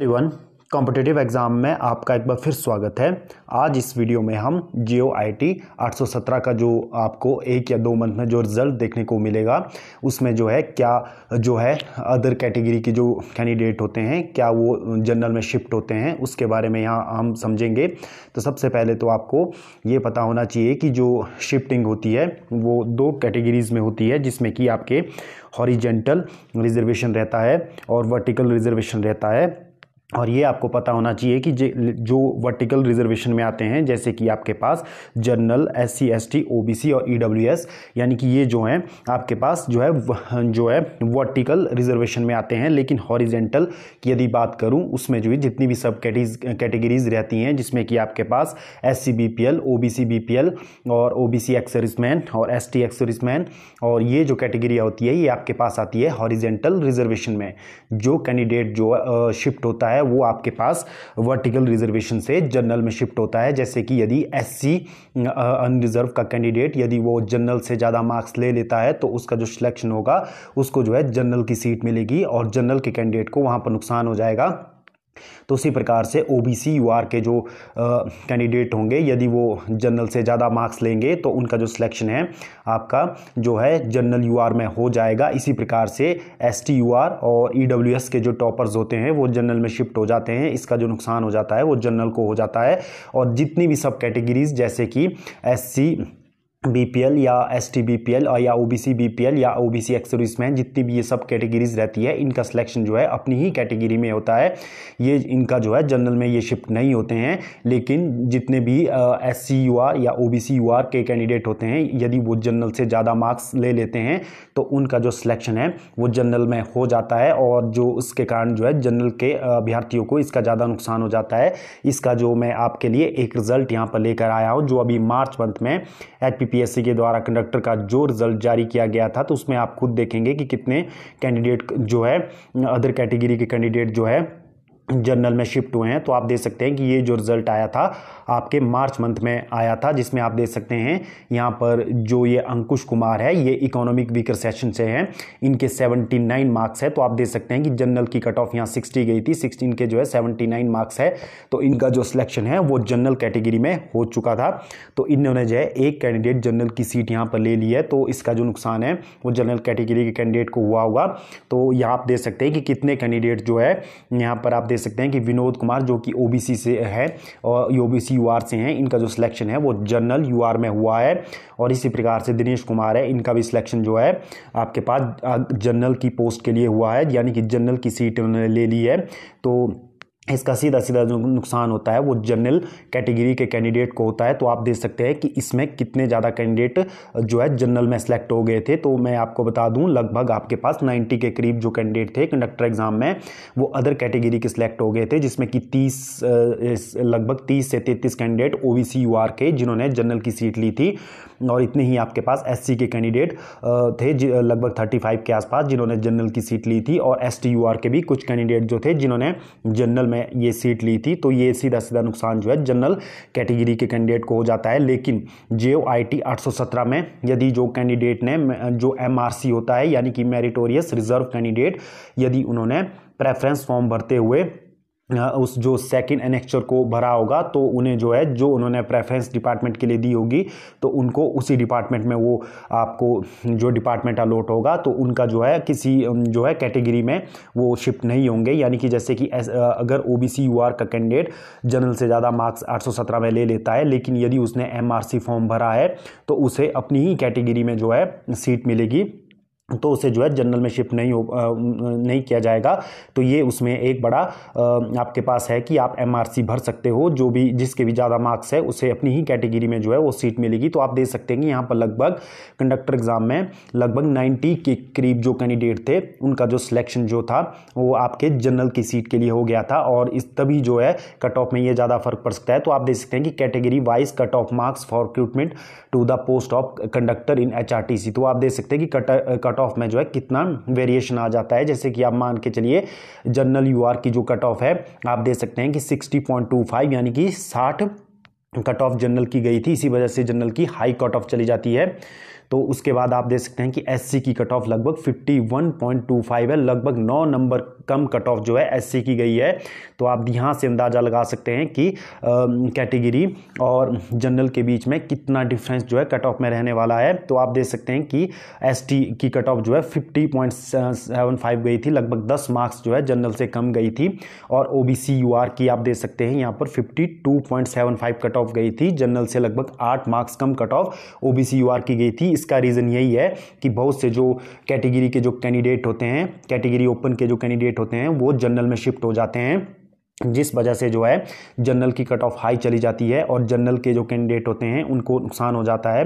everyone competitive exam में आपका एक बार फिर स्वागत है आज इस वीडियो में हम जियो आई टी आठ का जो आपको एक या दो मंथ में जो रिज़ल्ट देखने को मिलेगा उसमें जो है क्या जो है अदर कैटेगरी के जो कैंडिडेट होते हैं क्या वो जनरल में शिफ्ट होते हैं उसके बारे में यहाँ हम समझेंगे तो सबसे पहले तो आपको ये पता होना चाहिए कि जो शिफ्टिंग होती है वो दो कैटेगरीज़ में होती है जिसमें कि आपके हॉरिजेंटल रिजर्वेशन रहता है और वर्टिकल रिजर्वेशन रहता है और ये आपको पता होना चाहिए कि जो वर्टिकल रिजर्वेशन में आते हैं जैसे कि आपके पास general S C S T O B C और ई डब्ल्यू एस यानी कि ये जो हैं आपके पास जो है जो है वर्टिकल रिजर्वेशन में आते हैं लेकिन हॉरिजेंटल की यदि बात करूं उसमें जो है जितनी भी सब कैटेगरीज रहती हैं जिसमें कि आपके पास S C B P L O B C B P L और ओ बी सी एक्सरिसमैन और एस टी एक्सरिसमैन और ये जो कैटेगरी होती है ये आपके पास आती है हॉरिजेंटल रिजर्वेशन में जो कैंडिडेट जो शिफ्ट होता है है वो आपके पास वर्टिकल रिजर्वेशन से जनरल में शिफ्ट होता है जैसे कि यदि एस सी अनरिजर्व का कैंडिडेट यदि वो जनरल से ज़्यादा मार्क्स ले लेता है तो उसका जो सिलेक्शन होगा उसको जो है जनरल की सीट मिलेगी और जनरल के कैंडिडेट को वहाँ पर नुकसान हो जाएगा तो उसी प्रकार से O B C U R के जो कैंडिडेट होंगे यदि वो जनरल से ज़्यादा मार्क्स लेंगे तो उनका जो सिलेक्शन है आपका जो है जनरल यू आर में हो जाएगा इसी प्रकार से एस टी यू आर और ई डब्ल्यू एस के जो टॉपर्स होते हैं वो जनरल में शिफ्ट हो जाते हैं इसका जो नुकसान हो जाता है वो जनरल को हो जाता है और जितनी भी सब कैटेगरीज जैसे कि एस सी बीपीएल या एसटी बीपीएल और या ओबीसी बीपीएल या ओबीसी एक्सरीज में जितनी भी ये सब कैटेगरीज रहती है इनका सिलेक्शन जो है अपनी ही कैटेगरी में होता है ये इनका जो है जनरल में ये शिफ्ट नहीं होते हैं लेकिन जितने भी एस सी यू आर या O B C U R के कैंडिडेट होते हैं यदि वो जनरल से ज़्यादा मार्क्स ले लेते हैं तो उनका जो सिलेक्शन है वो जनरल में हो जाता है और जो उसके कारण जो है जनरल के अभ्यर्थियों को इसका ज़्यादा नुकसान हो जाता है इसका जो मैं आपके लिए एक रिज़ल्ट यहाँ पर लेकर आया हूँ जो अभी मार्च मंथ में एच पी यूपीएससी के द्वारा कंडक्टर का जो रिजल्ट जारी किया गया था तो उसमें आप खुद देखेंगे कि कितने कैंडिडेट जो है अदर कैटेगरी के कैंडिडेट जो है जर्नल में शिफ्ट हुए हैं तो आप देख सकते हैं कि ये जो रिज़ल्ट आया था आपके मार्च मंथ में आया था जिसमें आप देख सकते हैं यहाँ पर जो ये अंकुश कुमार है ये इकोनॉमिक वीकर सेशन से हैं इनके 79 मार्क्स है तो आप देख सकते हैं कि जनरल की कट ऑफ यहाँ 60 गई थी 16 के जो है 79 मार्क्स है तो इनका जो सिलेक्शन है वो जनरल कैटेगरी में हो चुका था तो इन्होंने जो है एक कैंडिडेट जनरल की सीट यहाँ पर ले ली है तो इसका जो नुकसान है वो जनरल कैटेगरी के कैंडिडेट को हुआ होगा तो यहाँ आप देख सकते हैं कि कितने कैंडिडेट जो है यहाँ पर आप दे सकते हैं कि विनोद कुमार जो कि ओबीसी से है और ओबीसी यूआर से हैं इनका जो सिलेक्शन है वो जनरल यूआर में हुआ है और इसी प्रकार से दिनेश कुमार है इनका भी सिलेक्शन जो है आपके पास जनरल की पोस्ट के लिए हुआ है यानी कि जनरल की सीट उन्होंने ले ली है तो इसका सीधा सीधा जो नुकसान होता है वो जनरल कैटेगरी के कैंडिडेट को होता है तो आप देख सकते हैं कि इसमें कितने ज़्यादा कैंडिडेट जो है जनरल में सेलेक्ट हो गए थे तो मैं आपको बता दूं लगभग आपके पास 90 के करीब जो कैंडिडेट थे कंडक्टर एग्जाम में वो अदर कैटेगरी के सिलेक्ट हो गए थे जिसमें कि तीस लगभग तीस से तैंतीस कैंडिडेट ओ वी के जिन्होंने जनरल की सीट ली थी और इतने ही आपके पास एस के कैंडिडेट थे लगभग थर्टी के आसपास जिन्होंने जनरल की सीट ली थी और एस के भी कुछ कैंडिडेट जो थे जिन्होंने जनरल में में ये सीट ली थी तो ये सीधा सीधा नुकसान जो है जनरल कैटेगरी के कैंडिडेट को हो जाता है लेकिन जे आई टी में यदि जो कैंडिडेट ने जो एम होता है यानी कि मेरिटोरियस रिजर्व कैंडिडेट यदि उन्होंने प्रेफरेंस फॉर्म भरते हुए उस जो सेकंड एनेक्चर को भरा होगा तो उन्हें जो है जो उन्होंने प्रेफरेंस डिपार्टमेंट के लिए दी होगी तो उनको उसी डिपार्टमेंट में वो आपको जो डिपार्टमेंट अलॉट होगा तो उनका जो है किसी जो है कैटेगरी में वो शिफ्ट नहीं होंगे यानी कि जैसे कि अगर ओ बी का कैंडिडेट जनरल से ज़्यादा मार्क्स आठ में ले लेता है लेकिन यदि उसने एम फॉर्म भरा है तो उसे अपनी ही कैटेगरी में जो है सीट मिलेगी तो उसे जो है जनरल में शिफ्ट नहीं हो नहीं किया जाएगा तो ये उसमें एक बड़ा आपके पास है कि आप एमआरसी भर सकते हो जो भी जिसके भी ज़्यादा मार्क्स है उसे अपनी ही कैटेगरी में जो है वो सीट मिलेगी तो आप देख सकते हैं कि यहाँ पर लगभग कंडक्टर एग्ज़ाम में लगभग 90 के करीब जो कैंडिडेट थे उनका जो सिलेक्शन जो था वो आपके जनरल की सीट के लिए हो गया था और इस तभी जो है कट ऑफ में ये ज़्यादा फर्क पड़ सकता है तो आप देख सकते हैं कि category wise cut off marks for recruitment to the post of conductor in H तो आप देख सकते हैं कि कट कट ऑफ में जो है कितना वेरिएशन आ जाता है जैसे कि आप मान के चलिए जनरल यू की जो कट ऑफ है आप दे सकते हैं कि सिक्सटी यानी कि साठ कट ऑफ जनरल की गई थी इसी वजह से जनरल की हाई कट ऑफ चली जाती है तो उसके बाद आप देख सकते हैं कि एस की कट ऑफ लगभग 51.25 है लगभग नौ नंबर कम कट ऑफ जो है एस की गई है तो आप यहाँ से अंदाज़ा लगा सकते हैं कि कैटेगरी और जनरल के बीच में कितना डिफरेंस जो है कट ऑफ में रहने वाला है तो आप देख सकते हैं कि एस की कट ऑफ जो है फिफ्टी गई थी लगभग दस मार्क्स जो है जनरल से कम गई थी और ओ बी की आप देख सकते हैं यहाँ पर फाइव कट ऑफ गई थी जनरल से लगभग आठ मार्क्स कम कट ऑफ ओ बी की गई थी इसका रीज़न यही है कि बहुत से जो कैटेगरी के जो कैंडिडेट होते हैं कैटेगरी ओपन के जो कैंडिडेट होते हैं वो जनरल में शिफ्ट हो जाते हैं जिस वजह से जो है जनरल की कट ऑफ हाई चली जाती है और जनरल के जो कैंडिडेट होते हैं उनको नुकसान हो जाता है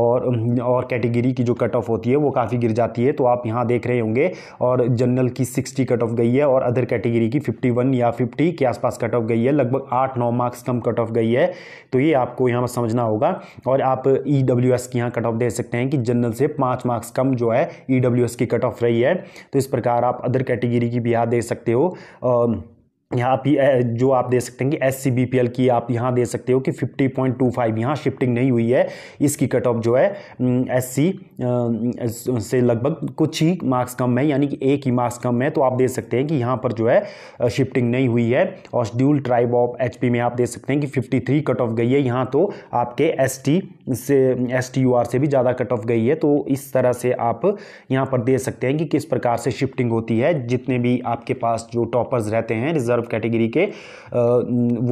और और कैटेगरी की जो कट ऑफ होती है वो काफ़ी गिर जाती है तो आप यहाँ देख रहे होंगे और जनरल की 60 कट ऑफ गई है और अदर कैटेगरी की 51 या 50 के आसपास कट ऑफ गई है लगभग आठ नौ मार्क्स कम कट ऑफ गई है तो ये आपको यहाँ पर समझना होगा और आप ई डब्ल्यू एस की यहाँ कट ऑफ दे सकते हैं कि जनरल से पाँच मार्क्स कम जो है ई डब्ल्यू एस की कट ऑफ रही है तो इस प्रकार आप अदर कैटेगरी की भी यहाँ दे सकते हो यहाँ पी जो आप दे सकते हैं कि S C B P L की आप यहाँ दे सकते हो कि फिफ्टी पॉइंट टू फाइव यहाँ शिफ्टिंग नहीं हुई है इसकी कट ऑफ जो है एस सी से लगभग कुछ ही मार्क्स कम है यानी कि एक ही मार्क्स कम है तो आप दे सकते हैं कि यहाँ पर जो है शिफ्टिंग नहीं हुई है और schedule tribe of H P में आप दे सकते हैं कि फिफ्टी थ्री कट ऑफ गई है यहाँ तो आपके एस टी से एस टी यू आर से भी ज़्यादा कट ऑफ गई है तो इस तरह से आप यहाँ पर दे सकते हैं कि किस प्रकार से शिफ्टिंग होती है जितने भी आपके पास जो टॉपर्स रहते हैं रिजर्व रिजर्व कैटेगरी के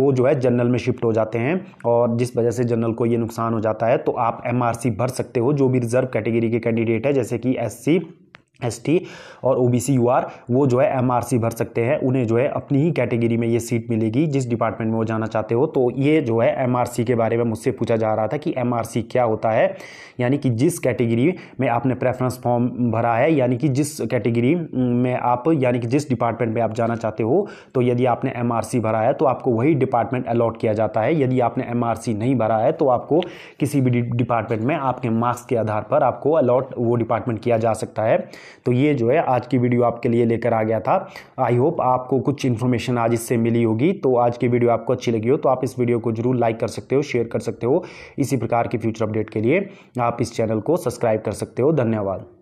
वो जो है जनरल में शिफ्ट हो जाते हैं और जिस वजह से जनरल को ये नुकसान हो जाता है तो आप एमआरसी भर सकते हो जो भी रिजर्व कैटेगरी के कैंडिडेट है जैसे कि एससी एस टी और O B C U R वो जो है एम आर सी भर सकते हैं उन्हें जो है अपनी ही कैटेगरी में ये सीट मिलेगी जिस डिपार्टमेंट में वो जाना चाहते हो तो ये जो है एम आर सी के बारे में मुझसे पूछा जा रहा था कि एम आर सी क्या होता है यानी कि जिस कैटेगरी में आपने प्रेफरेंस फॉर्म भरा है यानी कि जिस कैटेगरी में आप यानी कि जिस डिपार्टमेंट में आप जाना चाहते हो तो यदि आपने एम आर सी भरा है तो आपको वही डिपार्टमेंट अलॉट किया जाता है यदि आपने एम आर सी नहीं भरा है तो आपको किसी भी डिपार्टमेंट में आपके मार्क्स के आधार पर आपको अलॉट वो डिपार्टमेंट किया जा सकता है तो ये जो है आज की वीडियो आपके लिए लेकर आ गया था आई होप आपको कुछ इन्फॉर्मेशन आज इससे मिली होगी तो आज की वीडियो आपको अच्छी लगी हो तो आप इस वीडियो को जरूर लाइक कर सकते हो शेयर कर सकते हो इसी प्रकार की फ्यूचर अपडेट के लिए आप इस चैनल को सब्सक्राइब कर सकते हो धन्यवाद